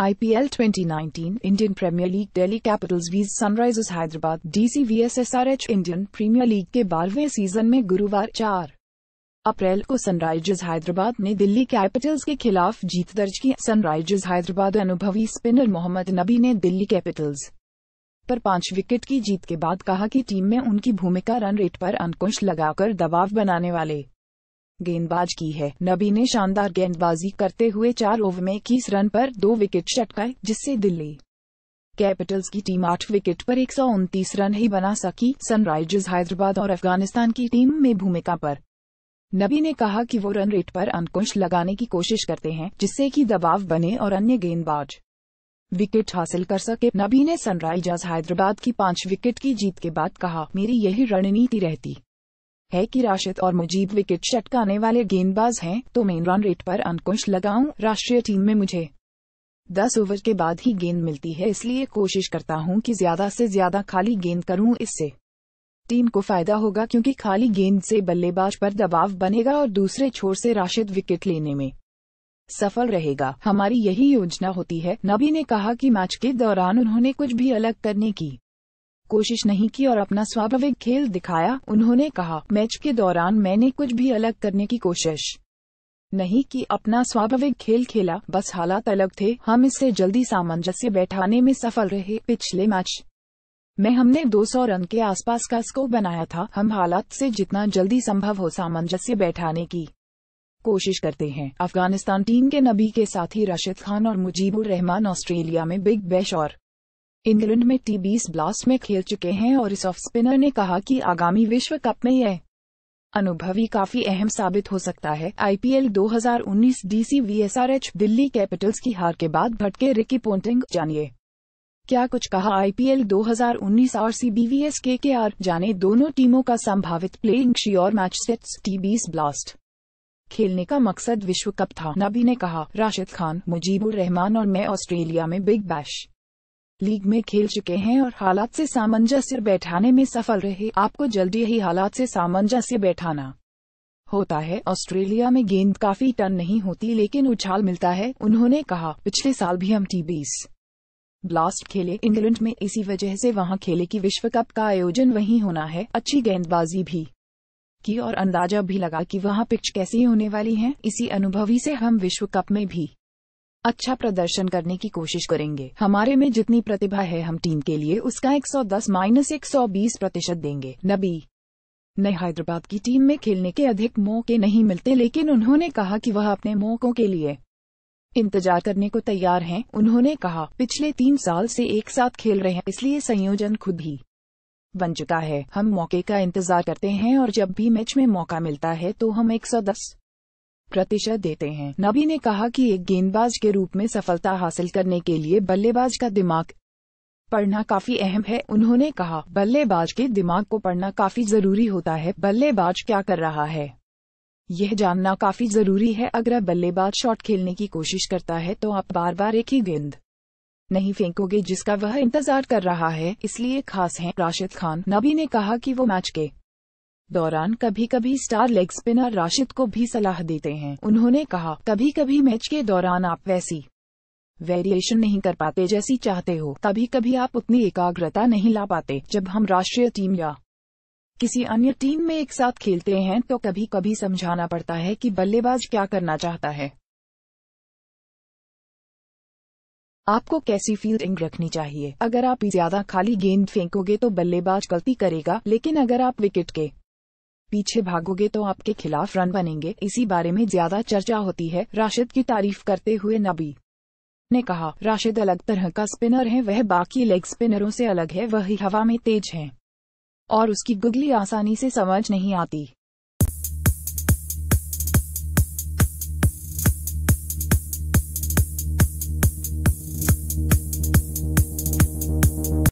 IPL 2019 Indian Premier League Capitals Capitals Sunrisers Sunrisers Hyderabad DC SRH Indian Premier League के बारहवें season में गुरुवार चार अप्रैल को सनराइजर्स हैदराबाद ने दिल्ली कैपिटल्स के खिलाफ जीत दर्ज की सनराइजर्स हैदराबाद अनुभवी स्पिनर मोहम्मद नबी ने दिल्ली कैपिटल्स पर पांच विकेट की जीत के बाद कहा कि टीम में उनकी भूमिका रन रेट पर अंकुश लगाकर दबाव बनाने वाले गेंदबाज की है नबी ने शानदार गेंदबाजी करते हुए चार ओवर में इक्कीस रन पर दो विकेट चटकाए जिससे दिल्ली कैपिटल्स की टीम आठ विकेट पर एक रन ही बना सकी सनराइजर्स हैदराबाद और अफगानिस्तान की टीम में भूमिका पर नबी ने कहा कि वो रन रेट पर अंकुश लगाने की कोशिश करते हैं जिससे कि दबाव बने और अन्य गेंदबाज विकेट हासिल कर सके नबी ने सनराइजर्स हैदराबाद की पांच विकेट की जीत के बाद कहा मेरी यही रणनीति रहती है कि राशिद और मुजीब विकेट चटकाने वाले गेंदबाज हैं तो मेन रन रेट पर अंकुश लगाऊं राष्ट्रीय टीम में मुझे दस ओवर के बाद ही गेंद मिलती है इसलिए कोशिश करता हूं कि ज्यादा से ज्यादा खाली गेंद करूं इससे टीम को फायदा होगा क्योंकि खाली गेंद से बल्लेबाज पर दबाव बनेगा और दूसरे छोर से राशिद विकेट लेने में सफल रहेगा हमारी यही योजना होती है नबी ने कहा कि मैच के दौरान उन्होंने कुछ भी अलग करने की कोशिश नहीं की और अपना स्वाभाविक खेल दिखाया उन्होंने कहा मैच के दौरान मैंने कुछ भी अलग करने की कोशिश नहीं कि अपना स्वाभाविक खेल खेला बस हालात अलग थे हम इससे जल्दी सामंजस्य बैठाने में सफल रहे पिछले मैच में हमने 200 रन के आसपास का स्कोर बनाया था हम हालात से जितना जल्दी संभव हो सामंजस्य बैठाने की कोशिश करते हैं अफगानिस्तान टीम के नबी के साथी राशिद खान और मुजीबुर रहमान ऑस्ट्रेलिया में बिग बैश और इंग्लैंड में टी बीस ब्लास्ट में खेल चुके हैं और इस ऑफ स्पिनर ने कहा कि आगामी विश्व कप में यह अनुभवी काफी अहम साबित हो सकता है IPL 2019 DC VSRH Delhi Capitals की हार के बाद भटके रिकी पोंटिंग जानिए क्या कुछ कहा आईपीएल 2019 और सीबीवीएस के के आर जाने दोनों टीमों का संभावित प्लेइंग श्योर मैच सेट्स टी बीस ब्लास्ट खेलने का मकसद विश्व कप था नबी ने कहा राशिद खान मुजीबुर रहमान और मैं ऑस्ट्रेलिया में बिग बैश लीग में खेल चुके हैं और हालात से सामंजस्य बैठाने में सफल रहे आपको जल्दी ही हालात से सामंजस्य बैठाना होता है ऑस्ट्रेलिया में गेंद काफी टन नहीं होती लेकिन उछाल मिलता है उन्होंने कहा पिछले साल भी हम टी बीस ब्लास्ट खेले इंग्लैंड में इसी वजह से वहां खेले कि विश्व कप का आयोजन वहीं होना है अच्छी गेंदबाजी भी की और अंदाजा भी लगा कि वहां पिच कैसी होने वाली है इसी अनुभवी से हम विश्व कप में भी अच्छा प्रदर्शन करने की कोशिश करेंगे हमारे में जितनी प्रतिभा है हम टीम के लिए उसका 110 माइनस 120 प्रतिशत देंगे नबी ने हैदराबाद की टीम में खेलने के अधिक मौके नहीं मिलते लेकिन उन्होंने कहा कि वह अपने मौकों के लिए इंतजार करने को तैयार हैं उन्होंने कहा पिछले तीन साल से एक साथ खेल रहे हैं इसलिए संयोजन खुद ही बन चुका है हम मौके का इंतजार करते हैं और जब भी मैच में मौका मिलता है तो हम एक प्रतिशत देते हैं नबी ने कहा कि एक गेंदबाज के रूप में सफलता हासिल करने के लिए बल्लेबाज का दिमाग पढ़ना काफी अहम है उन्होंने कहा बल्लेबाज के दिमाग को पढ़ना काफी जरूरी होता है बल्लेबाज क्या कर रहा है यह जानना काफी जरूरी है अगर बल्लेबाज शॉट खेलने की कोशिश करता है तो आप बार बार एक ही गेंद नहीं फेंकोगे जिसका वह इंतजार कर रहा है इसलिए खास है राशिद खान नबी ने कहा कि वो मैच के दौरान कभी कभी स्टार लेग स्पिनर राशिद को भी सलाह देते हैं उन्होंने कहा कभी कभी मैच के दौरान आप वैसी वेरिएशन नहीं कर पाते जैसी चाहते हो कभी कभी आप उतनी एकाग्रता नहीं ला पाते जब हम राष्ट्रीय टीम या किसी अन्य टीम में एक साथ खेलते हैं तो कभी कभी समझाना पड़ता है कि बल्लेबाज क्या करना चाहता है आपको कैसी फील्डिंग रखनी चाहिए अगर आप ज्यादा खाली गेंद फेंकोगे तो बल्लेबाज गलती करेगा लेकिन अगर आप विकेट के पीछे भागोगे तो आपके खिलाफ रन बनेंगे इसी बारे में ज्यादा चर्चा होती है राशिद की तारीफ करते हुए नबी ने कहा राशिद अलग तरह का स्पिनर है वह बाकी लेग स्पिनरों से अलग है वही हवा में तेज है और उसकी गुगली आसानी से समझ नहीं आती